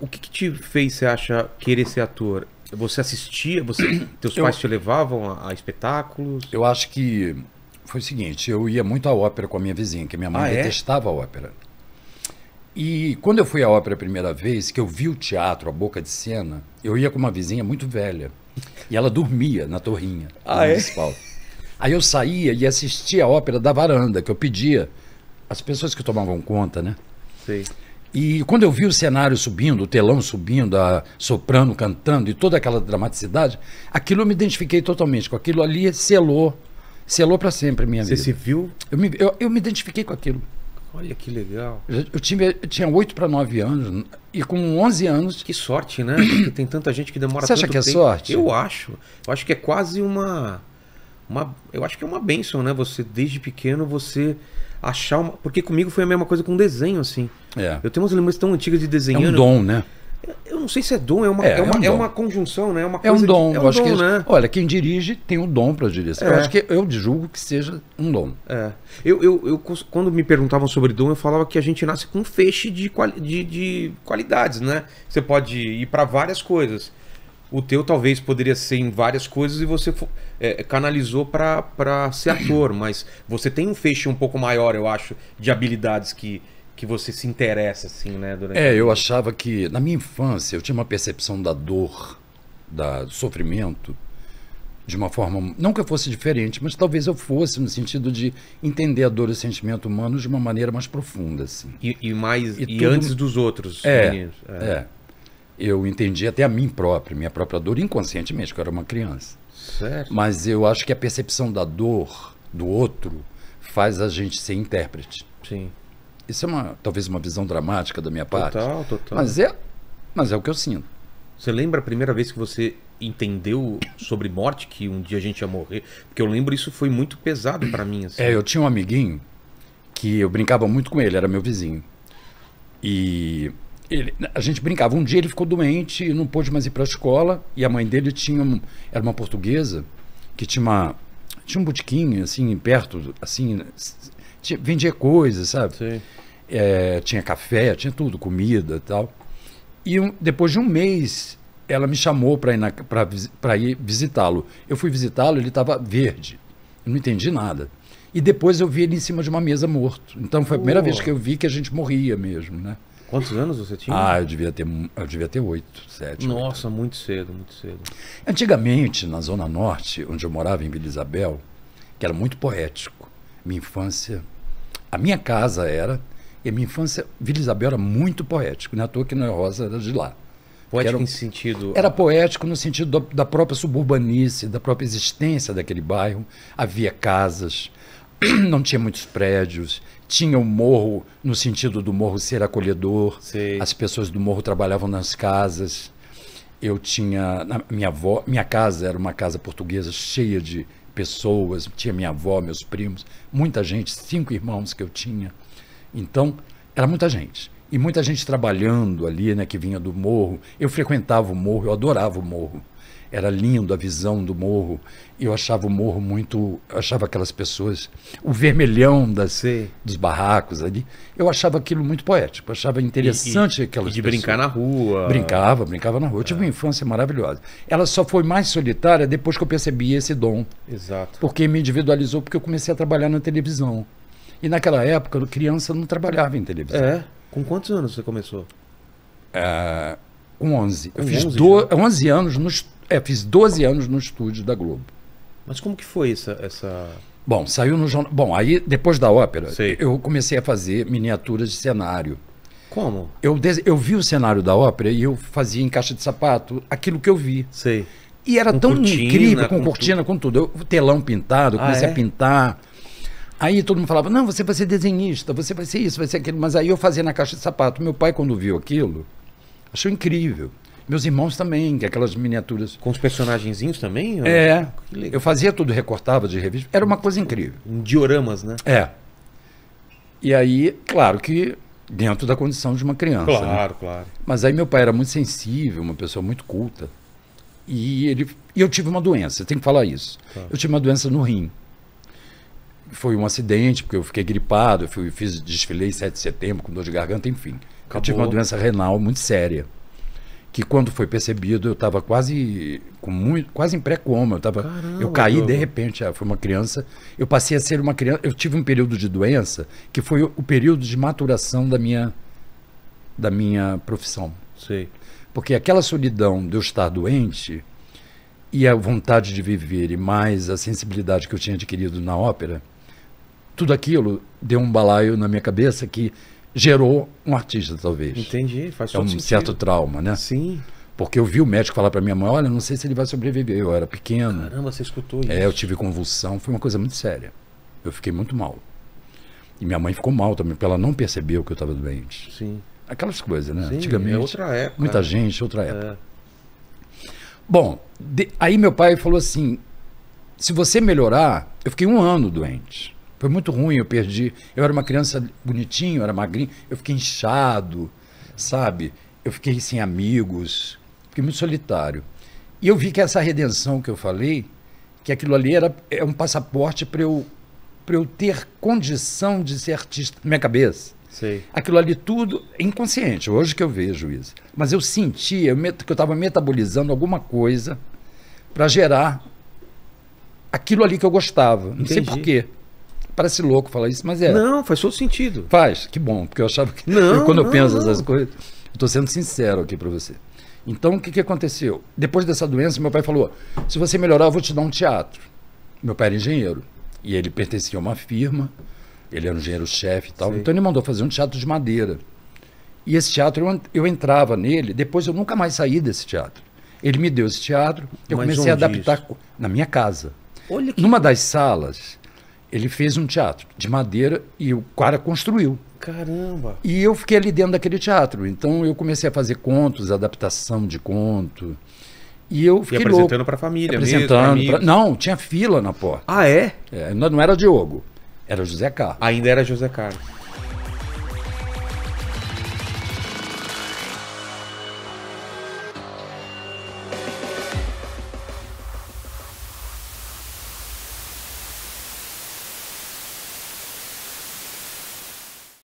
o que, que, te fez, você acha, querer ser ator? Você assistia? Você, teus eu, pais te levavam a, a, espetáculos? Eu acho que foi o seguinte: eu ia muito à ópera com a minha vizinha, que minha mãe ah, é? detestava é? a ópera. E quando eu fui à ópera a primeira vez, que eu vi o teatro, a boca de cena, eu ia com uma vizinha muito velha. E ela dormia na torrinha ah, é? municipal. É? Aí eu saía e assistia a ópera da varanda, que eu pedia. As pessoas que tomavam conta, né? Sim. E quando eu vi o cenário subindo, o telão subindo, a soprano cantando e toda aquela dramaticidade, aquilo eu me identifiquei totalmente com aquilo ali, selou, selou para sempre minha Você vida. Você se viu? Eu me, eu, eu me identifiquei com aquilo. Olha que legal. Eu, tive, eu tinha 8 para 9 anos e com 11 anos. Que sorte, né? Porque tem tanta gente que demora Você acha que é tempo. sorte? Eu acho. Eu acho que é quase uma, uma. Eu acho que é uma bênção né? Você, desde pequeno, você achar uma. Porque comigo foi a mesma coisa com desenho, assim. É. Eu tenho umas lembranças tão antigas de desenhar É um dom, né? Eu não sei se é dom, é uma, é, é uma, é um é uma conjunção, né? É, uma coisa é um dom, de, é um eu acho dom, que. Né? Olha, quem dirige tem um dom para direção. Eu é. acho que eu julgo que seja um dom. É. Eu, eu, eu, quando me perguntavam sobre dom, eu falava que a gente nasce com um feixe de, quali de, de qualidades, né? Você pode ir para várias coisas. O teu talvez poderia ser em várias coisas e você é, canalizou para ser ator, mas você tem um feixe um pouco maior, eu acho, de habilidades que que você se interessa, assim, né? Durante é, eu achava que, na minha infância, eu tinha uma percepção da dor, da, do sofrimento, de uma forma, não que eu fosse diferente, mas talvez eu fosse no sentido de entender a dor e o sentimento humano de uma maneira mais profunda, assim. E, e mais, e, e tudo... antes dos outros. É, meninos. é, é. Eu entendi até a mim própria, minha própria dor, inconscientemente, porque eu era uma criança. Certo. Mas eu acho que a percepção da dor do outro faz a gente ser intérprete. Sim. Isso é uma, talvez uma visão dramática da minha parte. Total, total. Mas é, mas é o que eu sinto. Você lembra a primeira vez que você entendeu sobre morte, que um dia a gente ia morrer? Porque eu lembro isso foi muito pesado para mim. Assim. É, eu tinha um amiguinho que eu brincava muito com ele, era meu vizinho. E ele, a gente brincava. Um dia ele ficou doente e não pôde mais ir para a escola. E a mãe dele tinha era uma portuguesa que tinha uma tinha um botiquinho assim perto, assim tinha, vendia coisas, sabe? É, tinha café, tinha tudo, comida e tal. E um, depois de um mês, ela me chamou para ir, ir visitá-lo. Eu fui visitá-lo, ele estava verde. Eu não entendi nada. E depois eu vi ele em cima de uma mesa morto. Então foi a primeira oh. vez que eu vi que a gente morria mesmo, né? Quantos anos você tinha? Ah, eu devia ter, eu devia ter oito, sete. Nossa, muito cedo, muito cedo. Antigamente, na Zona Norte, onde eu morava, em Vila Isabel, que era muito poético, minha infância a minha casa era, e a minha infância, Vila Isabel era muito poético, não é à toa que é Rosa era de lá. Poético era, em sentido? Era poético no sentido da, da própria suburbanice, da própria existência daquele bairro. Havia casas, não tinha muitos prédios, tinha o um morro no sentido do morro ser acolhedor. As pessoas do morro trabalhavam nas casas. Eu tinha minha avó, minha casa era uma casa portuguesa cheia de pessoas, tinha minha avó, meus primos, muita gente, cinco irmãos que eu tinha. Então, era muita gente. E muita gente trabalhando ali, né, que vinha do morro. Eu frequentava o morro, eu adorava o morro. Era lindo a visão do morro. Eu achava o morro muito, eu achava aquelas pessoas, o vermelhão das, dos barracos ali. Eu achava aquilo muito poético, eu achava interessante e, e, aquelas e de pessoas. brincar na rua. Brincava, brincava na rua. Eu tive é. uma infância maravilhosa. Ela só foi mais solitária depois que eu percebi esse dom. Exato. Porque me individualizou porque eu comecei a trabalhar na televisão. E naquela época, criança não trabalhava em televisão. É. Com quantos anos você começou? É, com 11. Com eu fiz 11, do... 11 né? anos no é, fiz 12 anos no estúdio da Globo. Mas como que foi essa, essa... Bom, saiu no jornal. Bom, aí depois da ópera, Sei. eu comecei a fazer miniaturas de cenário. Como? Eu, des... eu vi o cenário da ópera e eu fazia em caixa de sapato aquilo que eu vi. Sei. E era com tão cortina, incrível, com, com cortina, com tudo. Eu, telão pintado, ah, comecei ah, é? a pintar. Aí todo mundo falava: não, você vai ser desenhista, você vai ser isso, vai ser aquilo. Mas aí eu fazia na caixa de sapato. Meu pai, quando viu aquilo, achou incrível. Meus irmãos também, é aquelas miniaturas. Com os personagenzinhos também? É. Eu fazia tudo, recortava de revista. Era uma coisa incrível. dioramas, né? É. E aí, claro que dentro da condição de uma criança. Né? Claro, né? claro. Mas aí meu pai era muito sensível, uma pessoa muito culta. E ele, e eu tive uma doença, tem que falar isso. Claro. Eu tive uma doença no rim foi um acidente, porque eu fiquei gripado, eu fui, fiz, desfilei 7 de setembro com dor de garganta, enfim. Acabou. Eu tive uma doença renal muito séria. Que quando foi percebido, eu estava quase com muito, quase em pré-coma. Eu, eu caí de repente, ah, foi uma criança. Eu passei a ser uma criança. Eu tive um período de doença que foi o, período de maturação da minha, da minha profissão. Porque aquela solidão de eu estar doente e a vontade de viver e mais a sensibilidade que eu tinha adquirido na ópera, tudo aquilo deu um balaio na minha cabeça que gerou um artista, talvez. Entendi, faz é um sentido. certo trauma, né? Sim. Porque eu vi o médico falar para minha mãe, olha, não sei se ele vai sobreviver. Eu era pequeno. Caramba, você escutou é, isso. É, eu tive convulsão, foi uma coisa muito séria. Eu fiquei muito mal. E minha mãe ficou mal também, porque ela não percebeu que eu estava doente. Sim. Aquelas coisas, né? Sim, é Antigamente. É outra época. Muita né? gente, outra é. época. É. Bom, de, aí meu pai falou assim: se você melhorar, eu fiquei um ano doente. Foi muito ruim, eu perdi. Eu era uma criança bonitinho, era magrinho, eu fiquei inchado, sabe? Eu fiquei sem amigos, fiquei muito solitário. E eu vi que essa redenção que eu falei, que aquilo ali era é um passaporte para eu para eu ter condição de ser artista na minha cabeça. Sim. Aquilo ali tudo é inconsciente, hoje que eu vejo isso. Mas eu sentia eu que eu estava metabolizando alguma coisa para gerar aquilo ali que eu gostava. Não Entendi. sei porquê. Parece louco falar isso, mas é. Não, faz todo sentido. Faz, que bom, porque eu achava que. Não, quando não, eu penso não. essas coisas, eu estou sendo sincero aqui para você. Então, o que, que aconteceu? Depois dessa doença, meu pai falou: se você melhorar, eu vou te dar um teatro. Meu pai era engenheiro. E ele pertencia a uma firma, ele era um engenheiro-chefe e tal. Sim. Então, ele mandou fazer um teatro de madeira. E esse teatro, eu, eu entrava nele, depois eu nunca mais saí desse teatro. Ele me deu esse teatro, eu Mas comecei a adaptar isso? na minha casa. Olha que... Numa das salas, ele fez um teatro de madeira e o cara construiu. Caramba! E eu fiquei ali dentro daquele teatro. Então eu comecei a fazer contos, adaptação de conto. E eu fiquei e apresentando para a família, apresentando. Mesmo, pra... Não, tinha fila na porta. Ah, é? é? Não era Diogo, era José Carlos. Ainda era José Carlos.